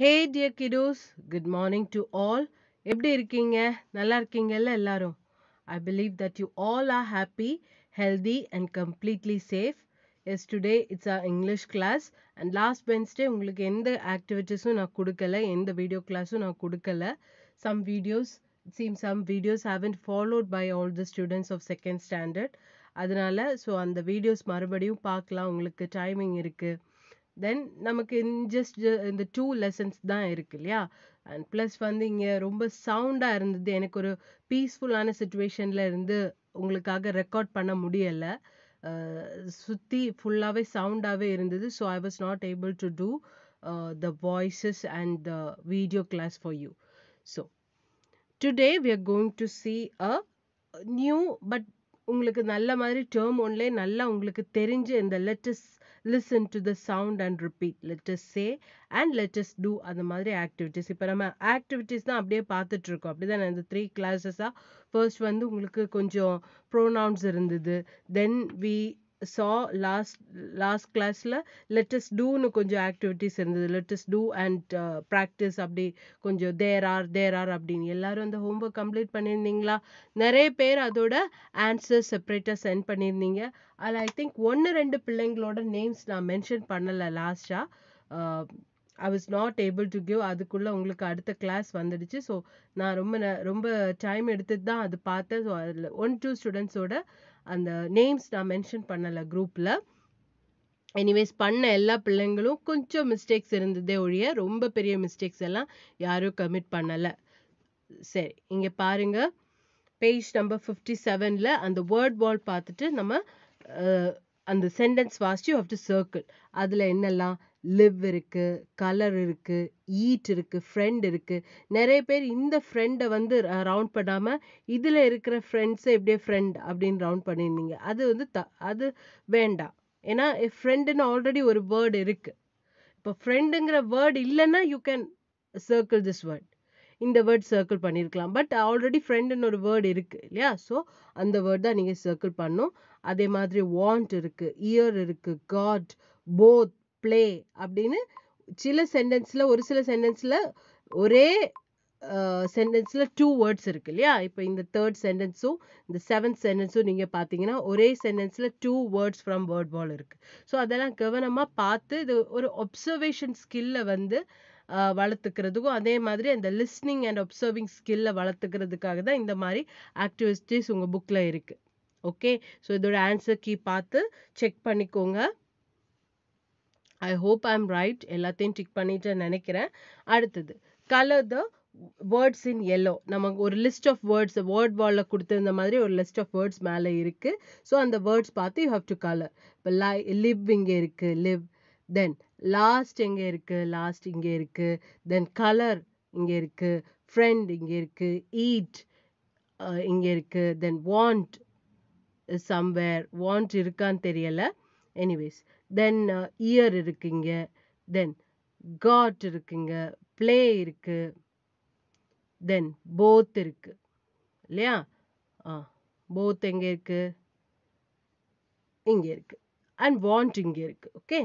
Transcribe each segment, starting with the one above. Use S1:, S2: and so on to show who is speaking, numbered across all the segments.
S1: Hey dear kiddos good morning to all எப்படி இருக்கீங்க நல்லா இருக்கீங்கல்ல எல்லாரும் I believe that you all are happy healthy and completely safe as today it's our English class and last Wednesday உங்களுக்கு எந்த ஆக்டிவிட்டீஸும் நான் கொடுக்கல எந்த வீடியோ கிளாஸும் நான் கொடுக்கல some videos seem some videos haven't followed by all the students of second standard அதனால so அந்த வீடியோஸ் மறுபடியும் பார்க்கலாம் உங்களுக்கு டைமிங் இருக்குது தென் நமக்கு ஜஸ்ட் இந்த டூ லெசன்ஸ் தான் இருக்கு இல்லையா அண்ட் ப்ளஸ் வந்து இங்கே ரொம்ப சவுண்டாக இருந்தது எனக்கு ஒரு பீஸ்ஃபுல்லான சுச்சுவேஷனில் இருந்து உங்களுக்காக ரெக்கார்ட் பண்ண முடியலை சுற்றி ஃபுல்லாகவே சவுண்டாகவே இருந்தது so I was not able to do the voices and the video class for you so today we are going to see a new but உங்களுக்கு நல்ல மாதிரி டேர்ம் ஒன்லே நல்லா உங்களுக்கு தெரிஞ்ச இந்த let's listen to the sound and repeat let's say and let's do அந்த மாதிரி activities இப்போ நம்ம ஆக்டிவிட்டிஸ் தான் அப்படியே பார்த்துட்ருக்கோம் அப்படி தான் இந்த த்ரீ கிளாஸஸாக ஃபர்ஸ்ட் வந்து உங்களுக்கு கொஞ்சம் ப்ரோனவுன்ஸ் இருந்தது then we saw last last கிளாஸில் லெட்டஸ்ட் டூன்னு கொஞ்சம் ஆக்டிவிட்டிஸ் இருந்தது லெட்டஸ்ட் டூ அண்ட் ப்ராக்டிஸ் அப்படி கொஞ்சம் தேர் ஆர் தேர் ஆர் அப்படின்னு எல்லாரும் அந்த ஹோம் ஒர்க் கம்ப்ளீட் பண்ணியிருந்தீங்களா நிறைய பேர் அதோட ஆன்சர் செப்பரேட்டாக சென்ட் பண்ணியிருந்தீங்க அதில் ஐ திங்க் ஒன்று ரெண்டு பிள்ளைங்களோட நேம்ஸ் நான் மென்ஷன் பண்ணலை லாஸ்டாக I was not able to give அதுக்குள்ளே உங்களுக்கு அடுத்த கிளாஸ் வந்துடுச்சு ஸோ நான் ரொம்ப ரொம்ப டைம் எடுத்துட்டு தான் அது பார்த்தேன் ஸோ அதில் ஒன் டூ ஸ்டூடெண்ட்ஸோட அந்த நேம்ஸ் நான் மென்ஷன் பண்ணலை குரூப்பில் எனிவேஸ் பண்ண எல்லா பிள்ளைங்களும் கொஞ்சம் மிஸ்டேக்ஸ் இருந்ததே ஒழிய ரொம்ப பெரிய மிஸ்டேக்ஸ் எல்லாம் யாரும் கமிட் பண்ணலை சரி இங்கே பாருங்கள் பேஜ் நம்பர் ஃபிஃப்டி செவனில் அந்த வேர்ட் வால் பார்த்துட்டு நம்ம அந்த சென்டென்ஸ் வாசிச்சு யூ ஹவ் டு சர்க்கிள் அதில் என்னெல்லாம் லிவ் இருக்குது கலர் இருக்குது ஈட் இருக்குது ஃப்ரெண்ட் இருக்குது நிறைய பேர் இந்த ஃப்ரெண்டை வந்து ரவுண்ட் பண்ணாமல் இதில் இருக்கிற ஃப்ரெண்ட்ஸை எப்படியே ஃப்ரெண்ட் அப்படின்னு ரவுண்ட் பண்ணியிருந்தீங்க அது வந்து த அது வேண்டாம் ஏன்னா ஃப்ரெண்டுன்னு ஆல்ரெடி ஒரு வேர்டு இருக்குது இப்போ ஃப்ரெண்டுங்கிற வேர்டு இல்லைன்னா you can circle this word இந்த வேர்ட் சர்க்கிள் பண்ணியிருக்கலாம் பட் ஆல்ரெடி ஃப்ரெண்டுன்னு ஒரு வேர்டு இருக்குது இல்லையா ஸோ அந்த வேர்ட் தான் நீங்கள் சர்க்கிள் பண்ணும் அதே மாதிரி வாண்ட் இருக்குது இயர் இருக்குது காட் போத் ப்ளே அப்படின்னு சில சென்டென்ஸில் ஒரு சில சென்டென்ஸில் ஒரே சென்டென்ஸில் டூ வேர்ட்ஸ் இருக்கு இல்லையா இப்போ இந்த தேர்ட் சென்டென்ஸும் இந்த செவன்த் சென்டென்ஸும் நீங்கள் பார்த்தீங்கன்னா ஒரே சென்டென்ஸில் டூ வேர்ட்ஸ் ஃப்ரம் வேர்ட் பால் இருக்குது ஸோ அதெல்லாம் கவனமாக பார்த்து இது ஒரு ஒப்சர்வேஷன் ஸ்கில்லை வந்து வளர்த்துக்கிறதுக்கும் அதே மாதிரி அந்த லிஸ்னிங் அண்ட் ஒப்சர்விங் ஸ்கில்லை வளர்த்துக்கிறதுக்காக தான் இந்த மாதிரி ஆக்டிவிட்டிஸ் உங்கள் புக்கில் இருக்குது ஓகே ஸோ இதோட ஆன்சர் கீ பார்த்து செக் பண்ணிக்கோங்க I hope I am right எல்லாத்தையும் டிக் பண்ணிட்டு நினைக்கிறேன் அடுத்தது colour the words in yellow நமக்கு ஒரு லிஸ்ட் ஆஃப் வேர்ட்ஸ் வேர்ட் வாலில் கொடுத்துருந்த மாதிரி ஒரு லிஸ்ட் ஆஃப் வேர்ட்ஸ் மேலே இருக்குது ஸோ அந்த வேர்ட்ஸ் பார்த்து யூ ஹவ் டு கலர் இப்போ லை லிவ் இங்கே இருக்குது லிவ் தென் லாஸ்ட் எங்கே இருக்குது லாஸ்ட் இங்கே இருக்குது தென் கலர் இங்கே இருக்குது ஃப்ரெண்ட் இங்கே இருக்குது ஈட் இங்கே இருக்குது தென் வாண்ட் சம்வேர் வாண்ட் இருக்கான்னு தெரியலை எனிவேஸ் தென் இயர் uh, இருக்குங்க தென் காட் இருக்குங்க ப்ளே இருக்கு தென் போத் இருக்கு இல்லையா ஆ போத் எங்கே இருக்கு இங்கே இருக்கு அண்ட் வாண்ட் இங்கே இருக்கு ஓகே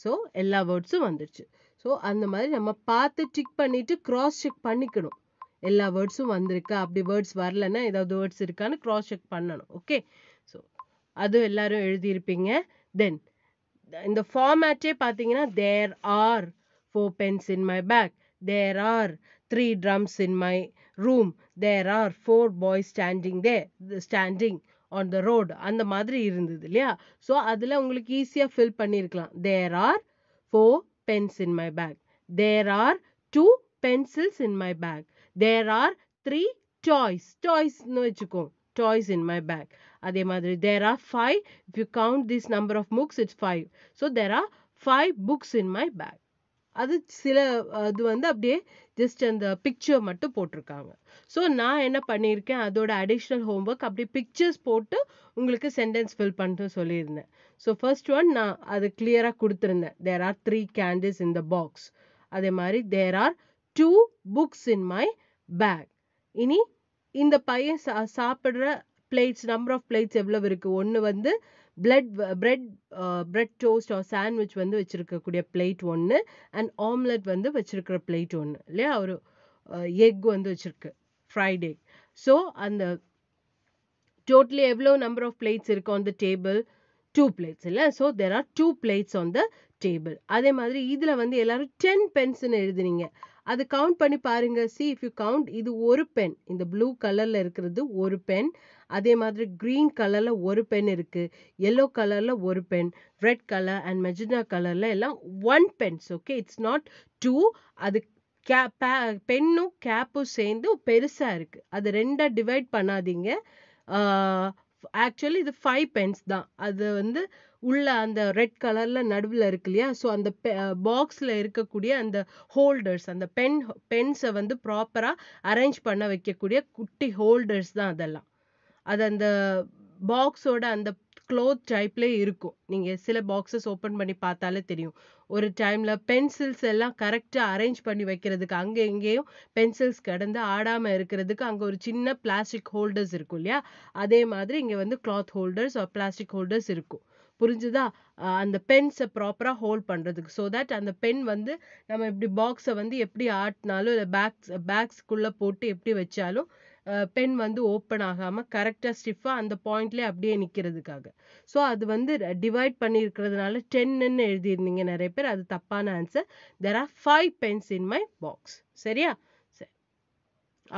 S1: ஸோ எல்லா வேர்ட்ஸும் வந்துடுச்சு ஸோ அந்த மாதிரி நம்ம பார்த்து டிக் பண்ணிட்டு க்ராஸ் செக் பண்ணிக்கணும் எல்லா வேர்ட்ஸும் வந்திருக்கா அப்படி வேர்ட்ஸ் வரலன்னா ஏதாவது வேர்ட்ஸ் இருக்கான்னு க்ராஸ் செக் பண்ணணும் ஓகே ஸோ அதுவும் எல்லாரும் எழுதியிருப்பீங்க தென் இந்த ஃபார்மேட்டே பார்த்தீங்கன்னா there are four pens in my bag there are three drums in my room there are four boys standing they standing on the road அந்த மாதிரி இருந்தது இல்லையா ஸோ அதில் உங்களுக்கு ஈஸியாக ஃபில் பண்ணியிருக்கலாம் there are four pens in my bag there are two pencils in my bag there are three toys டாய்ஸ்னு வச்சுக்கோ டாய்ஸ் இன் மை பேக் அதே மாதிரி there are five if you count this number of books it's five so there are five books in my bag அது சில அது வந்து அப்படியே just அந்த பிக்சர் மட்டும் போட்டிருக்காங்க ஸோ நான் என்ன பண்ணியிருக்கேன் அதோட அடிஷ்னல் ஹோம்ஒர்க் அப்படியே பிக்சர்ஸ் போட்டு உங்களுக்கு சென்டென்ஸ் ஃபில் பண்ணிட்டு சொல்லியிருந்தேன் ஸோ ஃபர்ஸ்ட் ஒன் நான் அது கிளியராக கொடுத்துருந்தேன் there are three candies in the box அதே மாதிரி there are two books in my bag இனி இந்த பையன் சா சாப்பிட்ற பிளேட்ஸ் நம்பர் ஆஃப் பிளேட்ஸ் எவ்வளவு இருக்கு ஒன்று வந்து plate bread bread toast or sandwich வந்து வச்சுருக்கக்கூடிய பிளேட் ஒன்று அண்ட் ஆம்லெட் வந்து வச்சுருக்கிற பிளேட் ஒன்று இல்லையா ஒரு எக் uh, வந்து வச்சுருக்கு ஃப்ரைட் எக் ஸோ அந்த டோட்டலி எவ்வளோ நம்பர் ஆஃப் பிளேட்ஸ் இருக்கு on the table two plates இல்லை so there are two plates on the table அதே மாதிரி இதில் வந்து எல்லாரும் டென் பென்ஸ்னு எழுதுனீங்க அது கவுண்ட் பண்ணி பாருங்க சி இஃப் யூ கவுண்ட் இது ஒரு பென் இந்த ப்ளூ கலரில் இருக்கிறது ஒரு பென் அதே மாதிரி கிரீன் கலர்ல ஒரு பென் இருக்கு எல்லோ கலர்ல ஒரு பென் ரெட் கலர் அண்ட் மெஜினா கலர்ல எல்லாம் one pens okay it's not two அது கே பென்னும் கேப்பும் சேர்ந்து பெருசாக இருக்குது அது ரெண்டாக டிவைட் பண்ணாதீங்க ஆக்சுவலி இது ஃபைவ் பென்ஸ் தான் அது வந்து உள்ள அந்த ரெட் கலரில் நடுவில் இருக்கு இல்லையா ஸோ அந்த பாக்ஸில் இருக்கக்கூடிய அந்த ஹோல்டர்ஸ் அந்த பென் பென்ஸை வந்து ப்ராப்பராக அரேஞ்ச் பண்ண வைக்கக்கூடிய குட்டி ஹோல்டர்ஸ் தான் அதெல்லாம் அது அந்த பாக்ஸோட அந்த க்ளோத் டைப்லேயே இருக்கும் நீங்கள் சில பாக்ஸஸ் ஓப்பன் பண்ணி பார்த்தாலே தெரியும் ஒரு டைமில் பென்சில்ஸ் எல்லாம் கரெக்டாக அரேஞ்ச் பண்ணி வைக்கிறதுக்கு அங்கே இங்கேயும் பென்சில்ஸ் கிடந்து ஆடாமல் இருக்கிறதுக்கு அங்கே ஒரு சின்ன பிளாஸ்டிக் ஹோல்டர்ஸ் இருக்கும் இல்லையா அதே மாதிரி இங்கே வந்து கிளாத் ஹோல்டர்ஸ் பிளாஸ்டிக் ஹோல்டர்ஸ் இருக்கும் புரிஞ்சுதா அந்த பென்ஸை ப்ராப்பராக ஹோல்ட் பண்ணுறதுக்கு ஸோ தட் அந்த பென் வந்து நம்ம இப்படி பாக்ஸை வந்து எப்படி ஆட்டினாலும் இல்லை பேக்ஸ் பேக்ஸ்க்குள்ளே போட்டு எப்படி வச்சாலும் பென் வந்து ஓப்பன் ஆகாமல் கரெக்டாக ஸ்டிஃபாக அந்த பாயிண்ட்லேயே அப்படியே நிற்கிறதுக்காக ஸோ அது வந்து டிவைட் பண்ணியிருக்கிறதுனால டென்னுன்னு எழுதியிருந்தீங்க நிறைய பேர் அது தப்பான answer there are five pens in my box சரியா சரி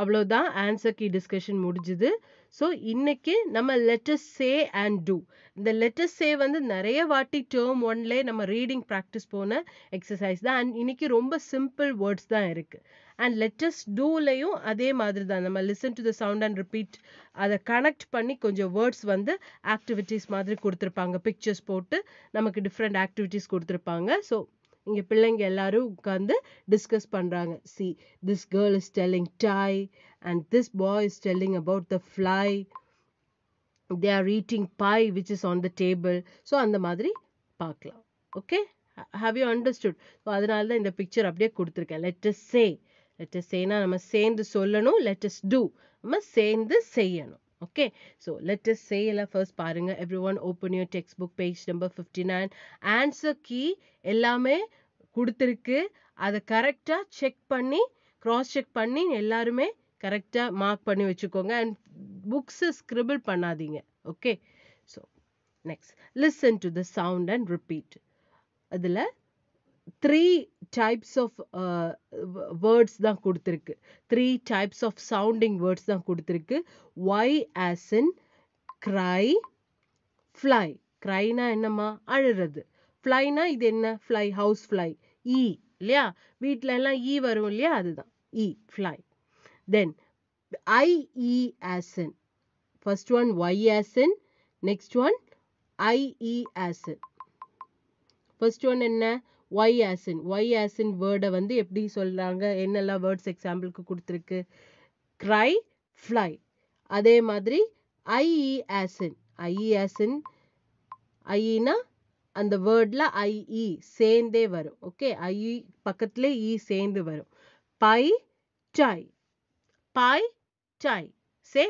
S1: அவ்வளோதான் ஆன்சர் கீ டிஸ்கஷன் முடிஞ்சுது ஸோ இன்னைக்கு நம்ம லெட்டர் சே அண்ட் டூ இந்த லெட்டர் சே வந்து நிறைய வாட்டி டேர்ம் ஒன்ல நம்ம ரீடிங் ப்ராக்டிஸ் போன எக்ஸசைஸ் தான் அண்ட் இன்னைக்கு ரொம்ப சிம்பிள் வேர்ட்ஸ் தான் இருக்குது அண்ட் லெட்டஸ்ட் டூலையும் அதே மாதிரி தான் நம்ம listen to the sound and repeat அதை கனெக்ட் பண்ணி கொஞ்சம் வேர்ட்ஸ் வந்து ஆக்டிவிட்டீஸ் மாதிரி கொடுத்துருப்பாங்க பிக்சர்ஸ் போட்டு நமக்கு டிஃப்ரெண்ட் ஆக்டிவிட்டீஸ் கொடுத்துருப்பாங்க ஸோ இங்கே பிள்ளைங்க எல்லாரும் உட்காந்து டிஸ்கஸ் பண்ணுறாங்க see this girl is telling toy and this boy is telling about the fly they are eating pie which is on the table so அந்த மாதிரி பார்க்கலாம் okay have you understood so அதனால தான் இந்த பிக்சர் அப்படியே கொடுத்துருக்கேன் lettuce சே lettuce சேனா நம்ம சேர்ந்து சொல்லணும் லெட்டஸ் டூ நம்ம சேர்ந்து செய்யணும் okay okay so let first பாருங்க everyone open everyone text book page number fifty nine answer key எல்லாமே கொடுத்துருக்கு அதை கரெக்டாக செக் பண்ணி க்ராஸ் செக் பண்ணி எல்லாருமே கரெக்டாக மார்க் பண்ணி வச்சுக்கோங்க அண்ட் புக்ஸை ஸ்கிரிபிள் பண்ணாதீங்க okay so next listen to the sound and repeat அதில் த்ரீ டைப்ஸ் ஆஃப் வேர்ட்ஸ் தான் கொடுத்துருக்கு three types of sounding words தான் கொடுத்துருக்கு ஒய் ஆசின் க்ரை ஃப்ளை க்ரைனா என்னம்மா அழுறது ஃப்ளைனா இது என்ன ஃப்ளை ஹவுஸ் ஃப்ளை இ இல்லையா வீட்டில எல்லாம் இ e வரும் இல்லையா அதுதான் E fly then IE as in first one Y as in next one IE as in first one என்ன ஒய் ஆசின் ஒய் ஆசின் வேர்டை வந்து எப்படி சொல்கிறாங்க என்னெல்லாம் வேர்ட்ஸ் எக்ஸாம்பிளுக்கு கொடுத்துருக்கு க்ரை ஃப்ளை அதே மாதிரி ஐஇ ஆஸின் ஐஇ ஆசின் ஐஇனா அந்த வேர்டில் ஐஇ e சேர்ந்தே வரும் ஓகே ஐஇ பக்கத்துல இ e சேர்ந்து வரும் pie say pie say say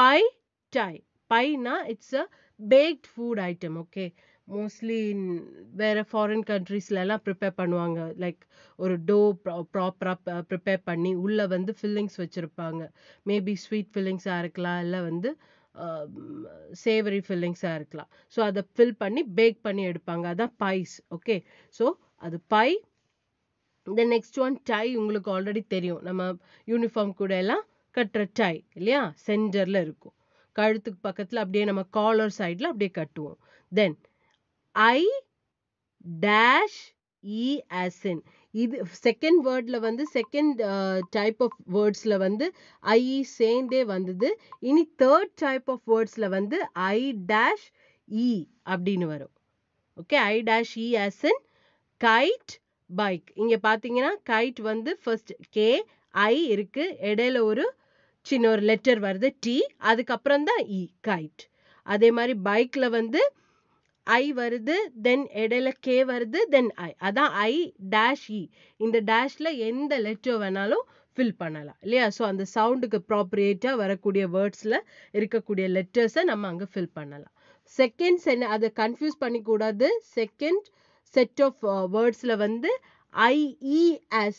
S1: pie சாய் பைனா it's a baked food item okay mostly வேறு ஃபாரின் கண்ட்ரீஸ்லலாம் ப்ரிப்பேர் பண்ணுவாங்க லைக் ஒரு டோ ப்ரா ப்ராப்பராக ப்ரிப்பேர் பண்ணி உள்ளே வந்து ஃபில்லிங்ஸ் வச்சுருப்பாங்க மேபி ஸ்வீட் ஃபில்லிங்ஸாக இருக்கலாம் இல்லை வந்து சேவரி ஃபில்லிங்ஸாக இருக்கலாம் ஸோ அதை ஃபில் பண்ணி பேக் பண்ணி எடுப்பாங்க அதான் பைஸ் ஓகே ஸோ அது பை இந்த நெக்ஸ்ட் ஒன் டை உங்களுக்கு ஆல்ரெடி தெரியும் நம்ம யூனிஃபார்ம் கூட எல்லாம் கட்டுற டை இல்லையா சென்டரில் இருக்கும் கழுத்துக்கு பக்கத்தில் அப்படியே நம்ம காலர் சைடில் அப்படியே கட்டுவோம் தென் ஐ டேஷ் இ ஆசின் இது செகண்ட் வேர்டில் வந்து செகண்ட் டைப் ஆஃப் வேர்ட்ஸில் வந்து ஐ சேர்ந்தே வந்தது இனி தேர்ட் டைப் ஆஃப் வேர்ட்ஸில் வந்து ஐ டேஷ் இ அப்படின்னு வரும் okay I dash E as in kite bike இங்கே பார்த்தீங்கன்னா கைட் வந்து ஃபர்ஸ்ட் கே ஐ இருக்குது இடையில ஒரு சின்ன ஒரு லெட்டர் வருது டி அதுக்கப்புறம் தான் இ e, கைட் அதே மாதிரி பைக்கில் வந்து ஐ வருது தென் இடையில கே வருது தென் ஐ அதான் ஐ டேஷ் இ இந்த டேஷ்ல எந்த லெட்டர் வேணாலும் ஃபில் பண்ணலாம் இல்லையா ஸோ அந்த சவுண்டுக்கு ப்ராப்ரியேட்டாக வரக்கூடிய வேர்ட்ஸில் இருக்கக்கூடிய லெட்டர்ஸை நம்ம அங்கே ஃபில் பண்ணலாம் செகண்ட் செ அதை கன்ஃபியூஸ் பண்ணிக்கூடாது செகண்ட் செட் ஆஃப் வேர்ட்ஸில் வந்து ஐஇ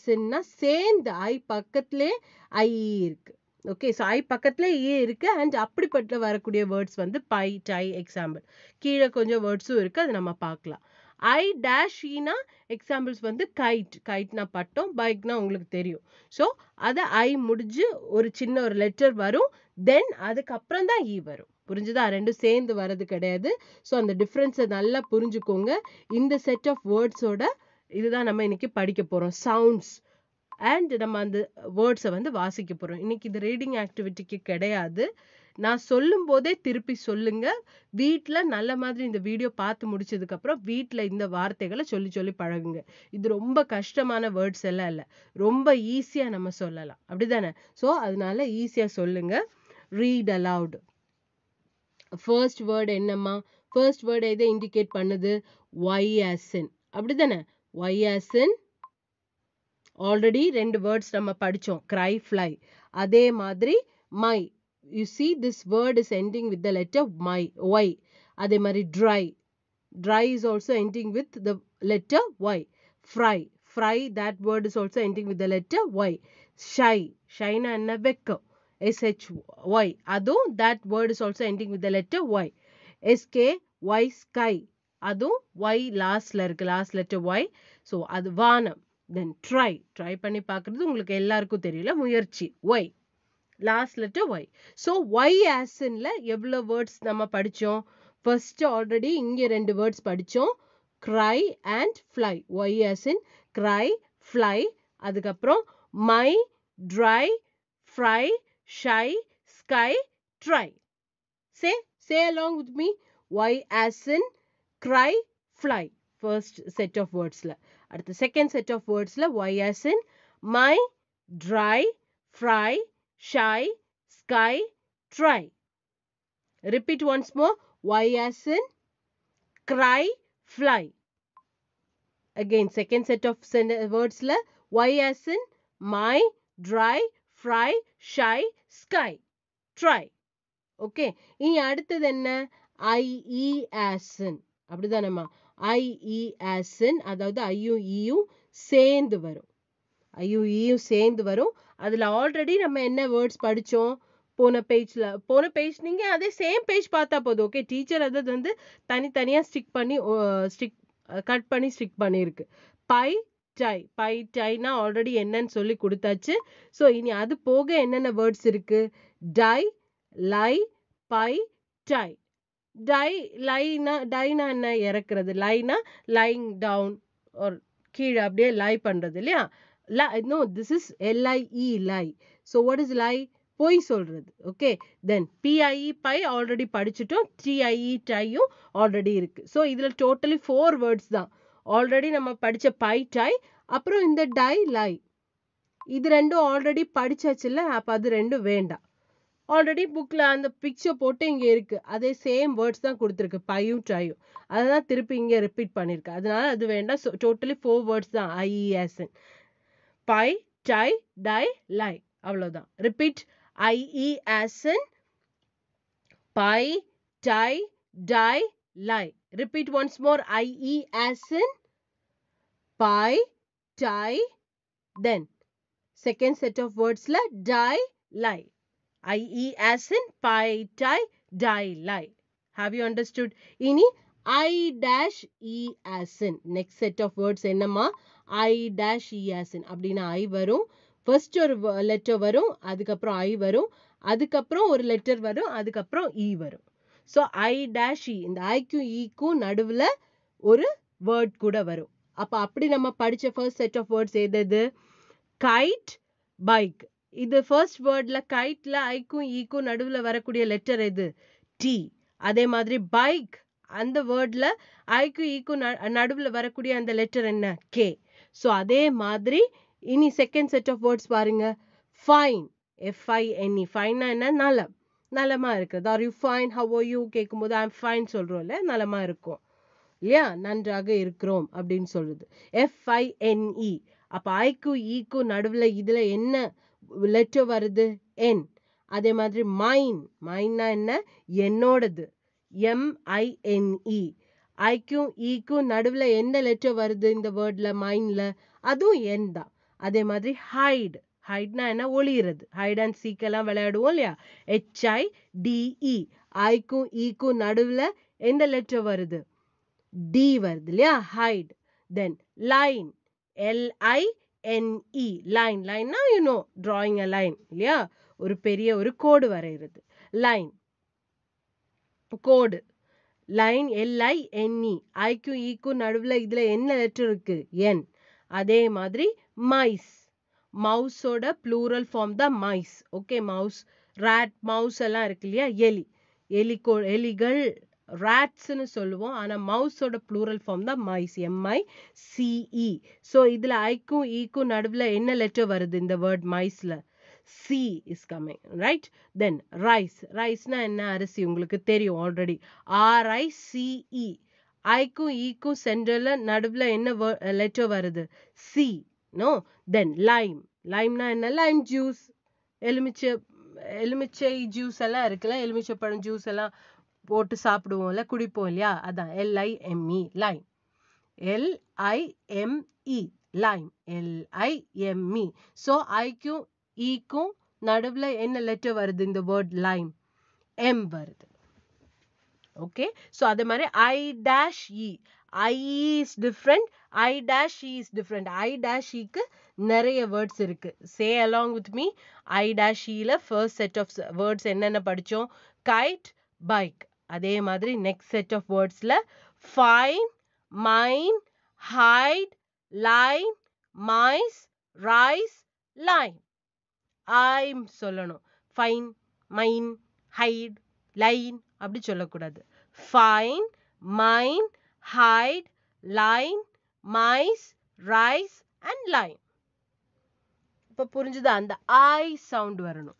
S1: சேர்ந்து e ஐ பக்கத்துலேயே ஐஇ e இருக்குது ஓகே ஸோ ஐ பக்கத்தில் ஏ e இருக்கு அண்ட் அப்படிப்பட்ட வரக்கூடிய வேர்ட்ஸ் வந்து பை டை எக்ஸாம்பிள் கீழே கொஞ்சம் வேர்ட்ஸும் இருக்குது அது நம்ம பார்க்கலாம் ஐ டேஷ் ஈனா எக்ஸாம்பிள்ஸ் வந்து கைட் கைட்னா பட்டம் பைக்னா உங்களுக்கு தெரியும் ஸோ அதை ஐ முடிஞ்சு ஒரு சின்ன ஒரு லெட்டர் வரும் தென் அதுக்கப்புறம் தான் ஈ e வரும் புரிஞ்சுதா ரெண்டும் சேர்ந்து வர்றது கிடையாது ஸோ அந்த டிஃப்ரென்ஸை நல்லா புரிஞ்சுக்கோங்க இந்த செட் ஆஃப் வேர்ட்ஸோட இதுதான் நம்ம இன்னைக்கு படிக்க போகிறோம் சவுண்ட்ஸ் அண்ட் நம்ம அந்த வேர்ட்ஸை வந்து வாசிக்க போகிறோம் இன்னைக்கு இது ரீடிங் ஆக்டிவிட்டிக்கு கிடையாது நான் சொல்லும் போதே திருப்பி சொல்லுங்க வீட்டில் நல்ல மாதிரி இந்த வீடியோ பார்த்து முடிச்சதுக்கப்புறம் வீட்டில் இந்த வார்த்தைகளை சொல்லி சொல்லி பழகுங்க இது ரொம்ப கஷ்டமான வேர்ட்ஸ் எல்லாம் இல்லை ரொம்ப ஈஸியாக நம்ம சொல்லலாம் அப்படிதானே ஸோ அதனால ஈஸியாக சொல்லுங்க ரீட் அலவுடு ஃபர்ஸ்ட் வேர்டு என்னம்மா ஃபர்ஸ்ட் வேர்டு எதை இண்டிகேட் பண்ணுது ஒய் ஆசன் அப்படிதானே ஒய் ஆசன் ஆல்ரெடி ரெண்டு வேர்ட்ஸ் நம்ம படித்தோம் க்ரை ஃப்ளை அதே மாதிரி my you see this word is ending with the letter my Y அதே மாதிரி try try is also ending with the letter Y fry fry that word is also ending with the letter Y shy ஷைனா என்ன வெக்கம் SH Y அதுவும் that word is also ending with the letter Y SK Y sky அதுவும் Y லாஸ்டில் இருக்குது last letter Y so அது வானம் தென் try try பண்ணி பார்க்குறது உங்களுக்கு எல்லாருக்கும் தெரியல முயற்சி Y last letter Y so Y ஆசனில் எவ்வளோ வேர்ட்ஸ் நம்ம படித்தோம் ஃபர்ஸ்ட் ஆல்ரெடி இங்கே ரெண்டு வேர்ட்ஸ் படித்தோம் cry and fly Y as in cry fly அதுக்கப்புறம் my try fry shy sky try say say along with me Y as in cry fly first set of words la at the second set of words la why my dry fry shy sky try repeat once more why cry fly again second set of words la why my dry fry shy sky try okay ini adutha enna i e as in அப்படிதானம்மா IE as in e அதாவது ஐயும் ஈயும் சேர்ந்து வரும் ஐயும் ஈயும் சேர்ந்து வரும் அதில் ஆல்ரெடி நம்ம என்ன வேர்ட்ஸ் படித்தோம் போன பேஜில் போன பேஜ் நீங்கள் அதே சேம் பேஜ் பார்த்தா போதும் ஓகே டீச்சர் அது வந்து தனித்தனியாக ஸ்டிக் பண்ணி ஸ்டிக் கட் பண்ணி ஸ்டிக் பண்ணியிருக்கு பை டை பை டைனா ஆல்ரெடி என்னன்னு சொல்லி கொடுத்தாச்சு ஸோ இனி அது போக என்னென்ன வேர்ட்ஸ் இருக்குது tie lie pie tie tie லைனா டைனா என்ன இறக்குறது லைனா லைங் டவுன் ஒரு கீழே அப்படியே லை பண்ணுறது இல்லையா ல no this is LIE lie so what is lie பொய் சொல்கிறது okay then PIE pie already படிச்சுட்டோம் டிஐஇ e, டையும் ஆல்ரெடி இருக்குது ஸோ இதில் டோட்டலி ஃபோர் வேர்ட்ஸ் தான் ஆல்ரெடி நம்ம படித்த பை டை அப்புறம் இந்த டை லை இது ரெண்டும் ஆல்ரெடி படிச்சாச்சுல்ல அப்போ அது ரெண்டும் வேண்டாம் ஆல்ரெடி புக்கில் அந்த பிக்சர் போட்டு இங்கே இருக்குது அதே சேம் வேர்ட்ஸ் தான் கொடுத்துருக்கு பையும் ட்ரையும் அதை தான் திருப்பி இங்கே ரிப்பீட் பண்ணியிருக்கு அதனால அது வேண்டாம் ஸோ டோட்டலி ஃபோர் வேர்ட்ஸ் தான் IE as in pie tie tie lie அவ்வளோதான் repeat IE as in pie tie tie lie repeat once more IE as in pie tie then second set of வேர்ட்ஸில் tie lie IE as in pi, tie, die, lie. Have you understood? இனி I dash E as in next set of words என்னம்மா I dash E ஆசின் அப்படின்னா ஐ வரும் first ஒரு letter வரும் அதுக்கப்புறம் ஐ வரும் அதுக்கப்புறம் ஒரு லெட்டர் வரும் அதுக்கப்புறம் இ e வரும் ஸோ ஐ டேஷ் இ இந்த ஐக்கும் ஈக்கும் e நடுவில் ஒரு வேர்ட் கூட வரும் அப்போ அப்படி நம்ம படித்த ஃபர்ஸ்ட் செட் ஆஃப் வேர்ட்ஸ் எது கைட் பைக் இது ஃபர்ஸ்ட் வேர்ட்ல கைட்ல ஐக்கும் ஈக்கும் நடுவில் வரக்கூடிய லெட்டர் இது டி அதே மாதிரி பைக் அந்த வேர்டில் ஐக்கும் ஈக்கும் நடுவில் வரக்கூடிய அந்த லெட்டர் என்ன கே ஸோ அதே மாதிரி இனி செகண்ட் செட் ஆஃப் வேர்ட்ஸ் பாருங்க ஃபைன் எஃப்ஐஎன்இ ஃபைன்னா என்ன நலம் நலமாக இருக்கிறது are you fine how are you கேட்கும்போது ஐம் ஃபைன் சொல்கிறோம்ல நலமாக இருக்கும் இல்லையா நன்றாக இருக்கிறோம் அப்படின்னு சொல்லுது எஃப்ஐஎன்இ e. அப்போ ஐக்கு ஈக்கு e நடுவில் இதில் என்ன லெட்டர் வருது என் அதே மாதிரி மைன் மைன்னா என்ன என்னோடது எம்ஐஎன்இ ஐக்கும் e. ஈக்கும் e நடுவில் எந்த லெட்டர் வருது இந்த வேர்டில் மைண்டில் அதுவும் என் தான் அதே மாதிரி ஹைடு ஹைட்னா என்ன ஒளியிறது ஹைட் அண்ட் சீக்கெல்லாம் விளையாடுவோம் இல்லையா ஹெச்ஐ டிஇ ஐக்கும் e. ஈக்கும் நடுவில் எந்த லெட்டர் வருது டி வருது இல்லையா hide then line LI NE line லைன்னா you know drawing a line இல்லையா ஒரு பெரிய ஒரு கோடு வரைகிறது லைன் கோடு லைன் எல்ஐ என்இ ஐக்கு ஈக்கு e, நடுவில் இதில் என்ன லெட்டர் இருக்குது என் அதே மாதிரி மைஸ் மவுஸோட ப்ளூரல் ஃபார்ம் தான் mice okay mouse rat mouse எல்லாம் இருக்கு இல்லையா எலி எலி கோ எலிகள் ராட்ஸ்னு சொல்லுவோம் ஆனால் மவுஸோட ப்ளூரல் ஃபார்ம் தான் mice MI CE so e. இதில் ஐக்கும் ஈக்கும் e நடுவில் என்ன லெட்டர் வருது இந்த வேர்ட் மைஸில் C is coming right then rice ரைஸ்னால் என்ன அரிசி உங்களுக்கு தெரியும் ஆல்ரெடி ஆர்ஐசிஇ ஐக்கும் e. ஈக்கும் சென்டரில் நடுவில் என்ன லெட்டர் வருது சி நோ தென் லைம் லைம்னா என்ன லைம் ஜூஸ் எலுமிச்சை எலுமிச்சை ஜூஸ் எல்லாம் இருக்குல்ல எலுமிச்சை பழம் ஜூஸ் எல்லாம் போட்டு சாப்பிடுவோம்ல குடிப்போம் இல்லையா அதான் LIME lime LIME lime e, LIME so ஐக்கும் e, e. ஈக்கும் நடுவில் என்ன லெட்டர் வருது இந்த வேர்ட் லைம் எம் வருது ஓகே ஸோ அதே மாதிரி I dash E I is different I dash E is different I dash இக்கு நிறைய வேர்ட்ஸ் இருக்கு say along with me I dash இல ஃபர்ஸ்ட் செட் ஆஃப் வேர்ட்ஸ் என்னென்ன படித்தோம் கைட் பைக் அதே மாதிரி நெக்ஸ்ட் செட் ஆஃப் வேர்ட்ஸில் fine mine hide line mice rice line I'm சொல்லணும் ஃபைன் மைன் ஹைட் லைன் அப்படி சொல்லக்கூடாது fine mine hide line mice rice and line இப்போ புரிஞ்சுது அந்த ஐ சவுண்ட் வரணும்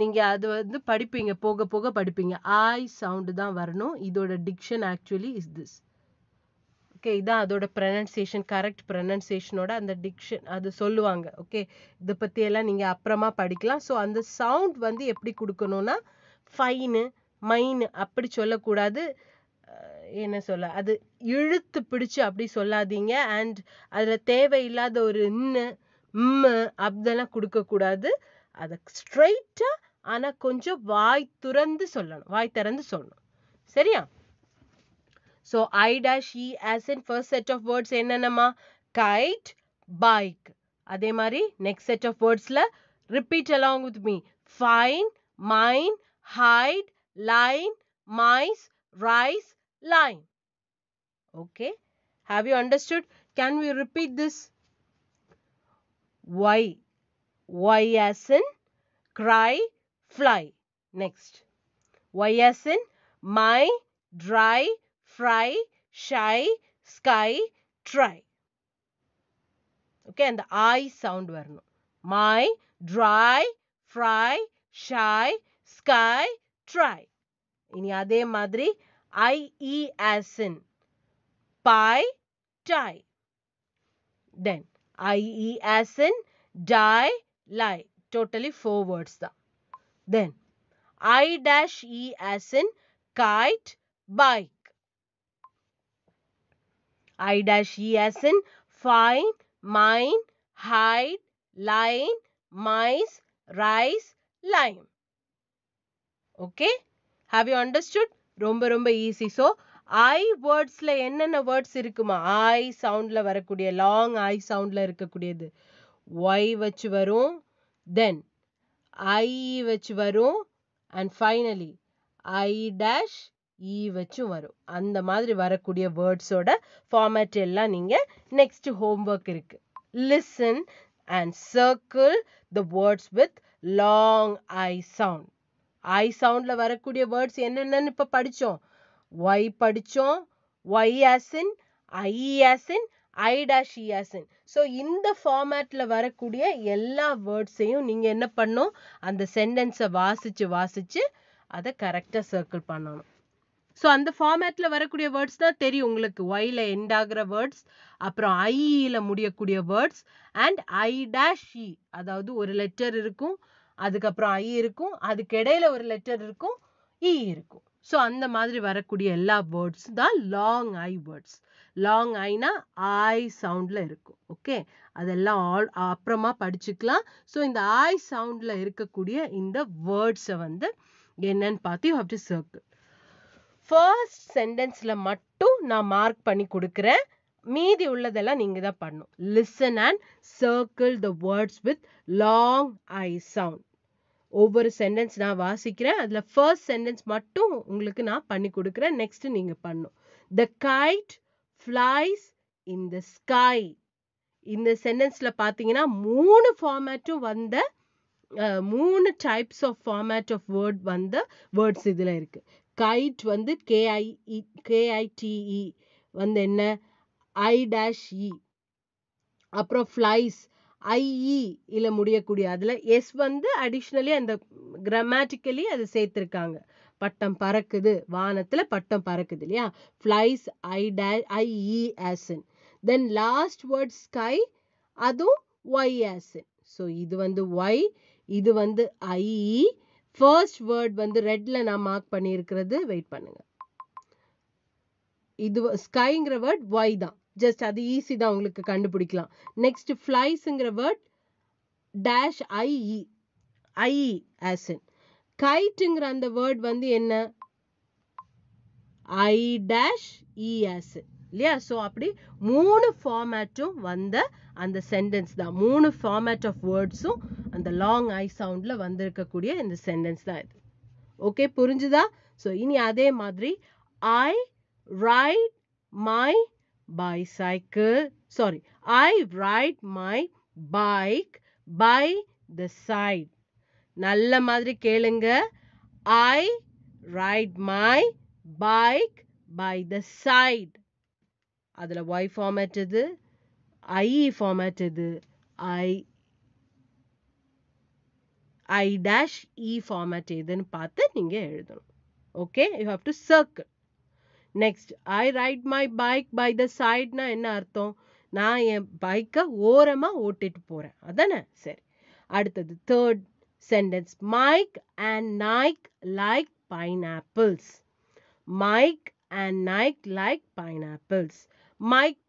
S1: நீங்கள் அது வந்து படிப்பீங்க போக போக படிப்பீங்க ஆய் சவுண்டு தான் வரணும் இதோட diction actually is this okay இதான் அதோட ப்ரனன்சியேஷன் கரெக்ட் ப்ரனன்சியேஷனோட அந்த டிக்ஷன் அது சொல்லுவாங்க ஓகே இதை பற்றியெல்லாம் நீங்கள் அப்புறமா படிக்கலாம் ஸோ அந்த சவுண்ட் வந்து எப்படி கொடுக்கணும்னா ஃபைனு மைனு அப்படி சொல்லக்கூடாது என்ன சொல்ல அது இழுத்து பிடிச்சு அப்படி சொல்லாதீங்க அண்ட் அதில் தேவையில்லாத ஒரு இன்னு ம் அப்படிலாம் கொடுக்கக்கூடாது அதை ஸ்ட்ரைட்டாக ஆனா கொஞ்சம் வாய் துறந்து சொல்லணும் வாய் திறந்து சொல்லணும் சரியா so I dash E as in first set of words என்னென்னமா கைட் பைக் அதே மாதிரி நெக்ஸ்ட் செட் ஆஃப் வேர்ட்ஸில் repeat along with me fine mine hide line mice rice line okay have you understood can we repeat this Y Y as in cry, fly. Next. Y as in my, dry, fry, shy, sky, try. Okay, and the I sound varno. My, dry, fry, shy, sky, try. இனி அதே மாதிரி I E as in boy toy then I E as in toy லாய் totally Then I dash E as in kite, bike. I dash E as in fine, mine, hide, line, mice, rice, lime. Okay have you understood ரொம்ப ரொம்ப easy so I வேர்ட்ஸில் என்னென்ன words இருக்குமா ஐ சவுண்டில் வரக்கூடிய long I சவுண்டில் இருக்கக்கூடியது Y வச்சு வரும் தென் I வச்சு வரும் and finally I dash E வச்சும் வரும் அந்த மாதிரி வரக்கூடிய வேர்ட்ஸோட ஃபார்மேட் எல்லாம் நீங்கள் நெக்ஸ்ட் ஹோம்ஒர்க் இருக்குது listen and circle the words with long I sound I சவுண்டில் வரக்கூடிய வேர்ட்ஸ் என்னென்னு இப்போ படித்தோம் ஒய் படித்தோம் Y as in I as in I dash E as in so e இந்த ஃபார்மேட்டில் வரக்கூடிய எல்லா வேர்ட்ஸையும் நீங்கள் என்ன பண்ணும் அந்த சென்டென்ஸை வாசித்து வாசித்து அதை கரெக்டாக சர்க்கிள் பண்ணணும் ஸோ அந்த ஃபார்மேட்டில் வரக்கூடிய வேர்ட்ஸ் தான் தெரியும் உங்களுக்கு ஒயில எண்ட் ஆகிற வேர்ட்ஸ் அப்புறம் ஐஇயில் முடியக்கூடிய words and I dash E அதாவது ஒரு லெட்டர் இருக்கும் அதுக்கப்புறம் ஐ இருக்கும் அதுக்கு இடையில ஒரு லெட்டர் இருக்கும் இ e இருக்கும் ஸோ அந்த மாதிரி வரக்கூடிய எல்லா வேர்ட்ஸ் தான் லாங் ஐ வேர்ட்ஸ் லாங் ஐனா ஆய் சவுண்டில் இருக்கும் ஓகே அதெல்லாம் ஆல் அப்புறமா படிச்சுக்கலாம் ஸோ இந்த ஆய் சவுண்டில் இருக்கக்கூடிய இந்த வேர்ட்ஸை வந்து என்னன்னு பார்த்து you have to circle first சென்டென்ஸில் மட்டும் நான் மார்க் பண்ணி கொடுக்குறேன் மீதி உள்ளதெல்லாம் நீங்கள் தான் பண்ணும் listen and circle the words with long I sound ஒவ்வொரு சென்டென்ஸ் நான் வாசிக்கிறேன் அதில் ஃபர்ஸ்ட் சென்டென்ஸ் மட்டும் உங்களுக்கு நான் பண்ணி கொடுக்குறேன் நெக்ஸ்ட் நீங்கள் பண்ணும் the kite flies in the sky இந்த சென்டென்ஸில் பார்த்தீங்கன்னா மூணு ஃபார்மேட்டும் வந்த மூணு types of format of word வந்த வேர்ட்ஸ் இதில் இருக்குது கைட் வந்து கேஐஇ கேஐடிஇ e, e. வந்து என்ன ஐ டேஷ் இ அப்புறம் ஃப்ளைஸ் ஐஇ இல்லை முடியக்கூடிய அதில் எஸ் வந்து அடிஷ்னலி அந்த கிராமட்டிக்கலி அதை சேர்த்துருக்காங்க பட்டம் பறக்குது வானத்துல பட்டம் பறக்குது இல்லையா ஃப்ளைஸ் ஐ டே IE as in then last word sky அதுவும் ஒய் ஒய்எஸ்என் ஸோ இது வந்து ஒய் இது வந்து ஐஇ ஃபர்ஸ்ட் வேர்ட் வந்து ரெட்ல நான் மார்க் பண்ணியிருக்கிறது வெயிட் பண்ணுங்க இது ஸ்கைங்கிற வேர்ட் ஒய் தான் ஜஸ்ட் அது ஈஸி தான் உங்களுக்கு கண்டுபிடிக்கலாம் நெக்ஸ்ட் ஃப்ளைஸுங்கிற word dash IE IE as in கைட்டுங்கிற அந்த வேர்ட் வந்து என்ன ஐ டேஷ் இஎஸ் இல்லையா ஸோ அப்படி மூணு ஃபார்மேட்டும் வந்த அந்த சென்டென்ஸ் தான் மூணு ஃபார்மேட் ஆஃப் வேர்ட்ஸும் அந்த லாங் ஐ சவுண்டில் வந்திருக்கக்கூடிய இந்த சென்டென்ஸ் தான் இது ஓகே புரிஞ்சுதா ஸோ இனி அதே மாதிரி I write my by cycle sorry I write my bike by the side நல்ல மாதிரி கேளுங்க I write my bike by the side அதில் ஒய் ஃபார்மேட் இது ஐ ஃபார்மேட் இது ஐ ஐ டேஷ் இ ஃபார்மேட் எதுன்னு பார்த்து நீங்கள் எழுதணும் okay you have to circle next I write my bike by the சைட்னா என்ன அர்த்தம் நான் என் பைக்கை ஓரமாக ஓட்டிட்டு போகிறேன் அதானே சரி அடுத்தது third sentence Mike and Nike like pineapples Mike and Nike like pineapples Mike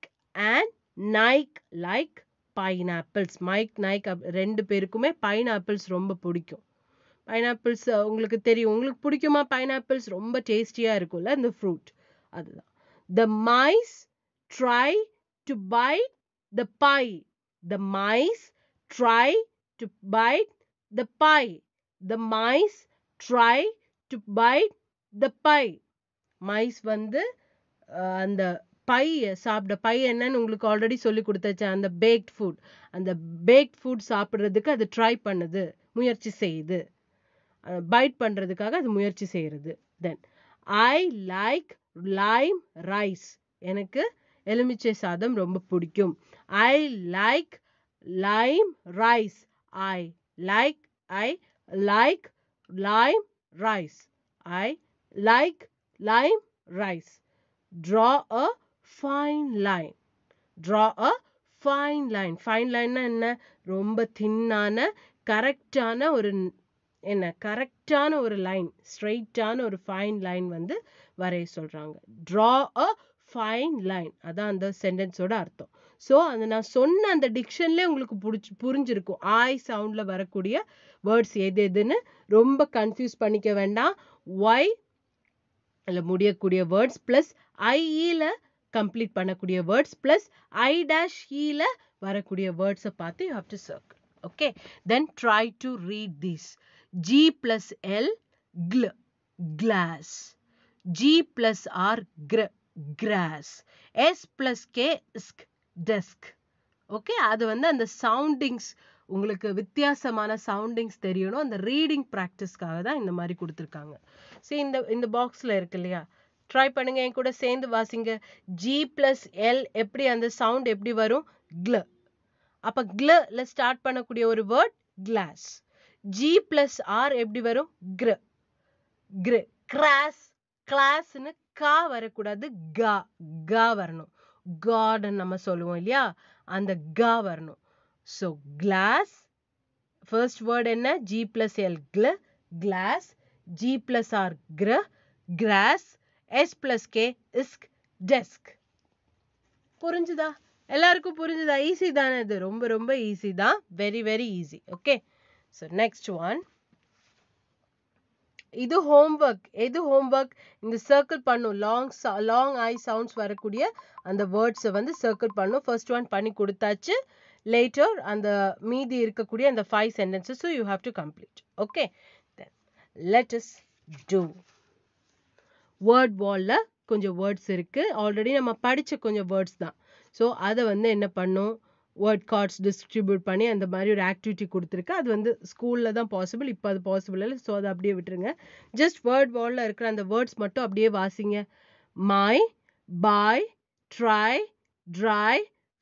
S1: and Nike like pineapples Mike Nike ரெண்டு பேருக்குமே பைனாப்பிள்ஸ் ரொம்ப பிடிக்கும் பைனாப்பிள்ஸ் உங்களுக்கு தெரியும் உங்களுக்கு பிடிக்குமா பைனாப்பிள்ஸ் ரொம்ப டேஸ்டியாக இருக்கும்ல இந்த ஃப்ரூட் அதுதான் the mice try to bite the pie the mice try to bite the pie. The mice try to bite the pie mice வந்து அந்த பையை சாப்பிட பை என்னன்னு உங்களுக்கு ஆல்ரெடி சொல்லி கொடுத்தாச்சா அந்த பேக்ட் ஃபுட் அந்த பேக்ட் ஃபுட் சாப்பிட்றதுக்கு அது ட்ரை பண்ணுது முயற்சி செய்யுது பைட் பண்ணுறதுக்காக அது முயற்சி செய்கிறது then I like lime rice எனக்கு எலுமிச்சை சாதம் ரொம்ப பிடிக்கும் I like lime rice I like I like lime rice. I like lime rice. Draw a fine line. Draw a fine line fine லைன்னா என்ன ரொம்ப தின்னான கரெக்டான ஒரு என்ன கரெக்டான ஒரு லைன் ஸ்ட்ரெயிட்டான ஒரு ஃபைன் லைன் வந்து வரைய சொல்கிறாங்க ட்ரா அ ஃபைன் லைன் அதான் அந்த சென்டென்ஸோட அர்த்தம் ஸோ அந்த நான் சொன்ன அந்த டிக்ஷன்லேயே உங்களுக்கு பிடிச்சி புரிஞ்சிருக்கும் ஆய் சவுண்டில் வரக்கூடிய வேர்ட்ஸ் எது எதுன்னு ரொம்ப கன்ஃபியூஸ் பண்ணிக்க வேண்டாம் ஒய் அதில் முடியக்கூடிய வேர்ட்ஸ் ப்ளஸ் ஐஇல கம்ப்ளீட் பண்ணக்கூடிய வேர்ட்ஸ் ப்ளஸ் ஐ டேஷ் இல வரக்கூடிய வேர்ட்ஸை பார்த்து you have to circle okay then try to read this g plus l கிள கிளாஸ் ஜி ப்ளஸ் ஆர் கிர கிராஸ் எஸ் ப்ளஸ் கே ஸ்க் டெஸ்க் ஓகே அது வந்து அந்த சவுண்டிங்ஸ் உங்களுக்கு வித்தியாசமான சவுண்டிங்ஸ் தெரியணும் அந்த ரீடிங் ப்ராக்டிஸ்க்காக தான் இந்த மாதிரி கொடுத்துருக்காங்க சரி இந்த இந்த பாக்ஸில் இருக்கு இல்லையா ட்ரை பண்ணுங்கள் என் கூட சேர்ந்து வாசிங்க ஜி ப்ளஸ் எல் எப்படி அந்த சவுண்ட் எப்படி வரும் க்ள அப்போ க்ளில் ஸ்டார்ட் பண்ணக்கூடிய ஒரு word glass g plus r எப்படி வரும் கிர கிர கிராஸ் கிளாஸ்ன்னு கா வரக்கூடாது கா கா வரணும் காடுன்னு நம்ம சொல்லுவோம் இல்லையா அந்த க வரணும் ஸோ கிளாஸ் ஃபர்ஸ்ட் வேர்டு என்ன ஜி பிளஸ் எல் கிள கிளாஸ் ஜி பிளஸ் ஆர் கிர கிராஸ் எஸ் பிளஸ் கே இஸ்க் டெஸ்க் புரிஞ்சுதா எல்லாருக்கும் புரிஞ்சுதா ஈஸி தானே இது ரொம்ப ரொம்ப ஈஸி தான் very very easy okay so next one இது ஹோம் ஒர்க் எது ஹோம் ஒர்க் இந்த சர்க்கிள் பண்ணும் லாங் லாங் ஐ சவுண்ட்ஸ் வரக்கூடிய அந்த வேர்ட்ஸை வந்து சர்க்கிள் பண்ணும் ஃபர்ஸ்ட் ஒன் பண்ணி கொடுத்தாச்சு லேட்டர் அந்த மீதி இருக்கக்கூடிய அந்த ஃபைவ் சென்டென்சஸும் you have to complete okay then let us do word வாலில் கொஞ்சம் வேர்ட்ஸ் இருக்குது ஆல்ரெடி நம்ம படித்த கொஞ்சம் வேர்ட்ஸ் தான் ஸோ அதை வந்து என்ன பண்ணும் வேர்ட் கார்ட்ஸ் டிஸ்ட்ரிபியூட் பண்ணி அந்த மாதிரி ஒரு ஆக்டிவிட்டி கொடுத்துருக்கு அது வந்து ஸ்கூலில் தான் பாசிபிள் இப்போ அது பாசிபிள் இல்லை ஸோ அதை அப்படியே விட்டுருங்க ஜஸ்ட் வேர்ட் வாலில் இருக்கிற அந்த வேர்ட்ஸ் மட்டும் அப்படியே வாசிங்க my by try dry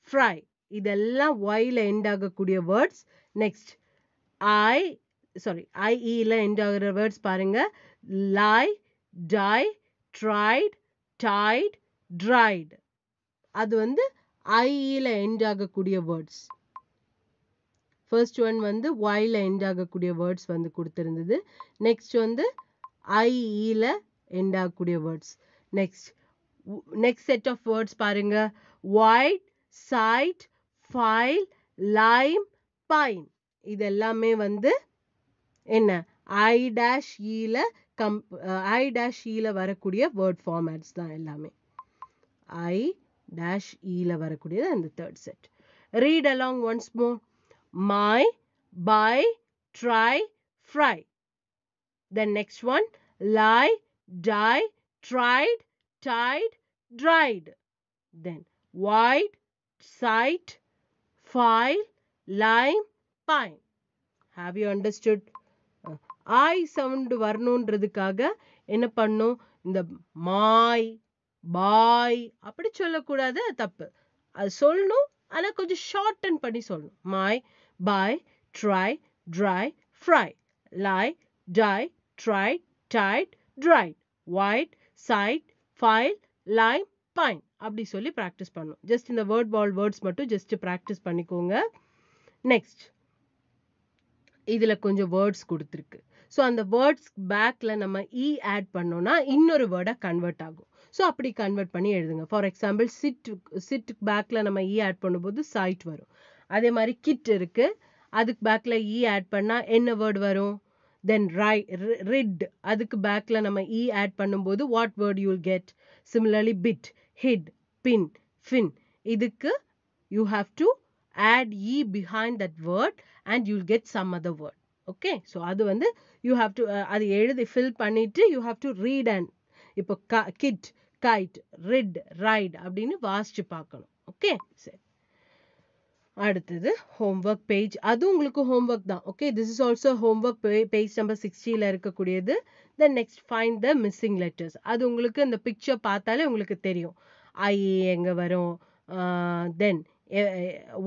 S1: fry இதெல்லாம் ஒயில் எண்ட் ஆகக்கூடிய வேர்ட்ஸ் நெக்ஸ்ட் ஐ சாரி ஐஇயில் எண்ட் ஆகிற வேர்ட்ஸ் பாருங்க lie tie tried tied dried அது வந்து ஐயில் எண்ட் ஆகக்கூடிய வேர்ட்ஸ் ஃபர்ஸ்ட் ஒன் வந்து ஒயில் எண்ட் ஆகக்கூடிய வேர்ட்ஸ் வந்து கொடுத்துருந்தது நெக்ஸ்ட் வந்து ஐயில் e எண்ட் ஆகக்கூடிய words next next set of words பாருங்க wide side file lime pine இது எல்லாமே வந்து என்ன ஐ டேஷ் ஈல கம் ஐ டேஷ் ஈல வரக்கூடிய வேர்ட் ஃபார்மேட்ஸ் தான் எல்லாமே ஐ டேஷ் ஈல e வரக்கூடியது அந்த third set read along once more my by dry fry then next one lie tie tried tied dried then wide, side file, lime pine have you understood I sound வரணுன்றதுக்காக என்ன பண்ணும் இந்த மாய் பாய் அப்படி சொல்லக்கூடாது தப்பு அது சொல்லணும் ஆனால் கொஞ்சம் ஷார்டன் பண்ணி சொல்லணும் my by try dry fry lie tie dry tied tried wide side file lime pine அப்படி சொல்லி ப்ராக்டிஸ் பண்ணும் ஜஸ்ட் இந்த வேர்ட் பால் வேர்ட்ஸ் மட்டும் ஜஸ்ட் ப்ராக்டிஸ் பண்ணிக்கோங்க நெக்ஸ்ட் இதில் கொஞ்சம் வேர்ட்ஸ் கொடுத்துருக்கு ஸோ அந்த வேர்ட்ஸ் பேக்கில் நம்ம இ e ஆட் பண்ணோன்னா இன்னொரு வேர்டை கன்வெர்ட் ஆகும் ஸோ அப்படி கன்வெர்ட் பண்ணி எழுதுங்க ஃபார் எக்ஸாம்பிள் சிட் சிட் பேக்கில் நம்ம இ e ஆட் பண்ணும்போது சைட் வரும் அதே மாதிரி கிட் இருக்குது அதுக்கு பேக்கில் இ e ஆட் பண்ணால் என்ன வேர்டு வரும் தென் ரை ரிட் அதுக்கு பேக்கில் நம்ம இ e ஆட் பண்ணும்போது what word you'll get similarly bit hit pin fin இதுக்கு you have to add e behind that word and you'll get some other word okay so அது வந்து யூ ஹாவ் டு அது எழுதி fill பண்ணிவிட்டு you have to read and இப்போ க kit guide red right அப்படின்னு வாசிச்சு பார்க்கணும் ஓகே சரி அடுத்தது ஹோம்ஒர்க் பேஜ் அதுவும் உங்களுக்கு ஹோம்ஒர்க் தான் okay this is also homework பே பேஜ் நம்பர் சிக்ஸ்டியில் இருக்கக்கூடியது then next find the missing letters அது உங்களுக்கு இந்த பிக்சர் பார்த்தாலே உங்களுக்கு தெரியும் ஐ எங்கே வரும் தென்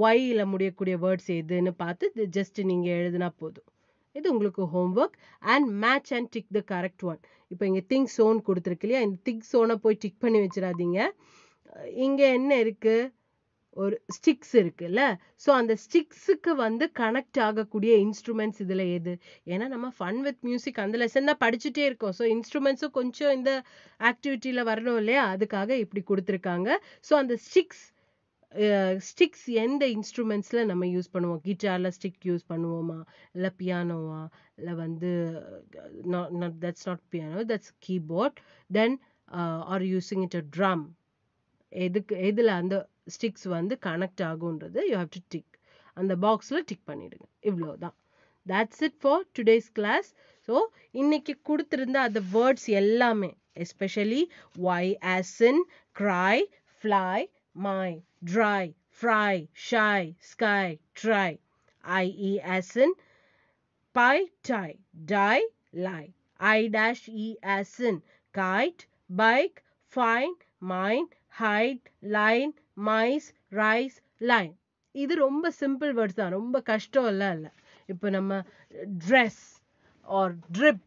S1: ஒயில் முடியக்கூடிய வேர்ட்ஸ் எதுன்னு பார்த்து ஜஸ்ட் நீங்கள் எழுதுனா போதும் இது உங்களுக்கு home work and match and tick the correct one இப்போ இங்கே திங்க் சோன் கொடுத்துருக்கு இல்லையா இந்த திங் சோனை போய் டிக் பண்ணி வச்சிடாதீங்க இங்கே என்ன இருக்குது ஒரு ஸ்டிக்ஸ் இருக்குல்ல ஸோ அந்த ஸ்டிக்ஸுக்கு வந்து கனெக்ட் ஆகக்கூடிய இன்ஸ்ட்ருமெண்ட்ஸ் இதில் எது ஏன்னா நம்ம ஃபன் வித் மியூசிக் அந்த லெசன் தான் படிச்சுட்டே இருக்கோம் ஸோ இன்ஸ்ட்ருமெண்ட்ஸும் கொஞ்சம் இந்த ஆக்டிவிட்டியில் வரணும் இல்லையா அதுக்காக இப்படி கொடுத்துருக்காங்க ஸோ அந்த ஸ்டிக்ஸ் ஸ்டிக்ஸ் எந்த இன்ஸ்ட்ருமெண்ட்ஸில் நம்ம யூஸ் பண்ணுவோம் கிட்டாரில் ஸ்டிக் யூஸ் பண்ணுவோமா இல்லை பியானோவா இல்லை வந்து not that's not piano that's keyboard then are using it a drum எதுக்கு எதில் அந்த ஸ்டிக்ஸ் வந்து கனெக்ட் ஆகுன்றது யூ ஹாவ் டு டிக் அந்த பாக்ஸில் டிக் பண்ணிவிடுங்க இவ்வளோ தான் that's it for today's class so இன்றைக்கி கொடுத்துருந்த அந்த வேர்ட்ஸ் எல்லாமே especially y as in cry fly my dry, fry, shy, sky, try. I E as in pie, tie, die, lie. I dash E as in kite, bike, fine, mine, hide, line, mice, rise, line. இது ரொம்ப simple words தான் ரொம்ப கஷ்டம் கஷ்டம்லாம் இல்லை இப்போ நம்ம dress or trip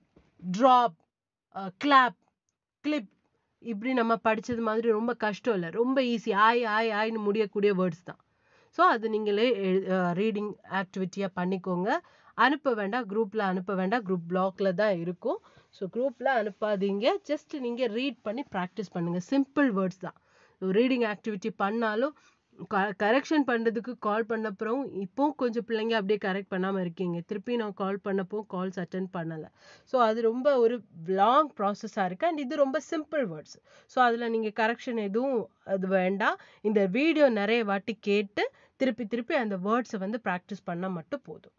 S1: drop clap clip இப்படி நம்ம படித்தது மாதிரி ரொம்ப கஷ்டம் இல்லை ரொம்ப ஈஸி ஆய் ஆய் ஆய்னு முடியக்கூடிய வேர்ட்ஸ் தான் ஸோ அது நீங்களே ரீடிங் ஆக்டிவிட்டியாக பண்ணிக்கோங்க அனுப்ப வேண்டாம் குரூப்பில் அனுப்ப வேண்டாம் குரூப் பிளாக்ல தான் இருக்கும் ஸோ குரூப்பில் அனுப்பாதீங்க ஜஸ்ட் நீங்கள் ரீட் பண்ணி ப்ராக்டிஸ் பண்ணுங்கள் சிம்பிள் வேர்ட்ஸ் தான் ரீடிங் ஆக்டிவிட்டி பண்ணாலும் கரெக்ஷன் பண்ணுறதுக்கு கால் பண்ண அப்புறம் இப்போது கொஞ்சம் பிள்ளைங்க அப்படியே கரெக்ட் பண்ணாமல் இருக்கீங்க திருப்பி நான் கால் பண்ணப்போ கால்ஸ் அட்டன் பண்ணலை ஸோ அது ரொம்ப ஒரு லாங் ப்ராசஸாக இருக்குது அண்ட் இது ரொம்ப சிம்பிள் வேர்ட்ஸ் ஸோ அதில் நீங்கள் கரெக்ஷன் எதுவும் அது வேண்டாம் இந்த வீடியோ நிறைய வாட்டி கேட்டு திருப்பி திருப்பி அந்த வேர்ட்ஸை வந்து ப்ராக்டிஸ் பண்ணால் மட்டும் போதும்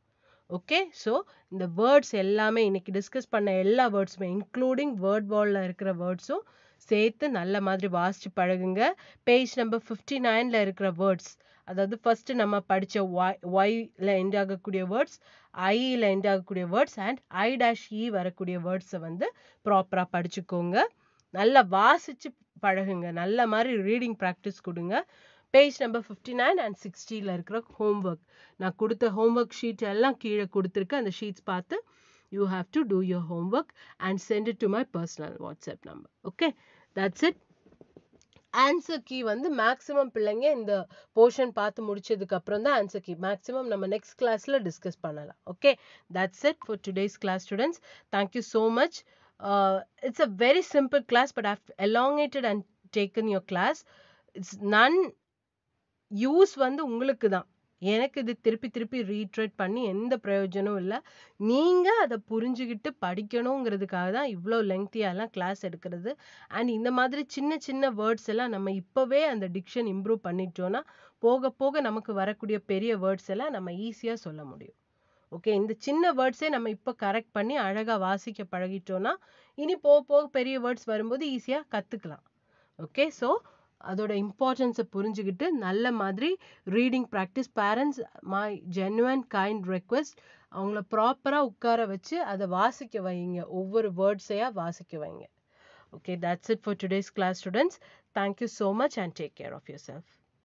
S1: ஓகே ஸோ இந்த வேர்ட்ஸ் எல்லாமே இன்னைக்கு டிஸ்கஸ் பண்ண எல்லா வேர்ட்ஸுமே இன்க்ளூடிங் வேர்ட் வாலில் இருக்கிற வேர்ட்ஸும் சேர்த்து நல்ல மாதிரி வாசிச்சு பழகுங்க பேஜ் நம்பர் ஃபிஃப்டி நைனில் இருக்கிற வேர்ட்ஸ் அதாவது ஃபர்ஸ்ட் நம்ம படித்த ஒய் ஒயில் எண்ட் ஆகக்கூடிய வேர்ட்ஸ் ஐயில் எண்ட் ஆகக்கூடிய words and I dash e வரக்கூடிய வேர்ட்ஸை வந்து ப்ராப்பராக படிச்சுக்கோங்க நல்லா வாசிச்சு பழகுங்க நல்ல மாதிரி ரீடிங் ப்ராக்டிஸ் கொடுங்க page number fifty nine and சிக்ஸ்டியில் இருக்கிற ஹோம்ஒர்க் நான் கொடுத்த ஹோம்ஒர்க் ஷீட் எல்லாம் கீழே கொடுத்துருக்கு அந்த ஷீட்ஸ் பார்த்து you have to do your homework and send it to my personal WhatsApp number. Okay, that's it. Answer key one, the maximum in the portion பார்த்து முடிச்சதுக்கு அப்புறம் தான் answer key maximum நம்ம next class classல discuss panala. okay that's it for today's class students thank you so much uh, it's a very simple class but I've elongated and taken your class it's none use one the தான் எனக்கு இது திருப்பி திருப்பி reiterate பண்ணி எந்த பிரயோஜனமும் இல்லை நீங்கள் அதை புரிஞ்சுக்கிட்டு படிக்கணுங்கிறதுக்காக தான் இவ்வளோ லெங்க்தியாலாம் கிளாஸ் எடுக்கிறது அண்ட் இந்த மாதிரி சின்ன சின்ன வேர்ட்ஸ் எல்லாம் நம்ம இப்போவே அந்த டிக்ஷன் இம்ப்ரூவ் பண்ணிட்டோன்னா போக போக நமக்கு வரக்கூடிய பெரிய வேர்ட்ஸ் எல்லாம் நம்ம ஈஸியாக சொல்ல முடியும் ஓகே இந்த சின்ன வேர்ட்ஸே நம்ம இப்போ கரெக்ட் பண்ணி அழகாக வாசிக்க பழகிட்டோன்னா இனி போக போக பெரிய வேர்ட்ஸ் வரும்போது ஈஸியாக கற்றுக்கலாம் ஓகே ஸோ அதோட இம்பார்ட்டன்ஸை புரிஞ்சுக்கிட்டு நல்ல மாதிரி reading practice parents my genuine kind request அவங்கள ப்ராப்பராக உட்கார வச்சு அதை வாசிக்க வைங்க ஒவ்வொரு வேர்ட்ஸையாக வாசிக்க வைங்க okay that's it for today's class students thank you so much and take care of your self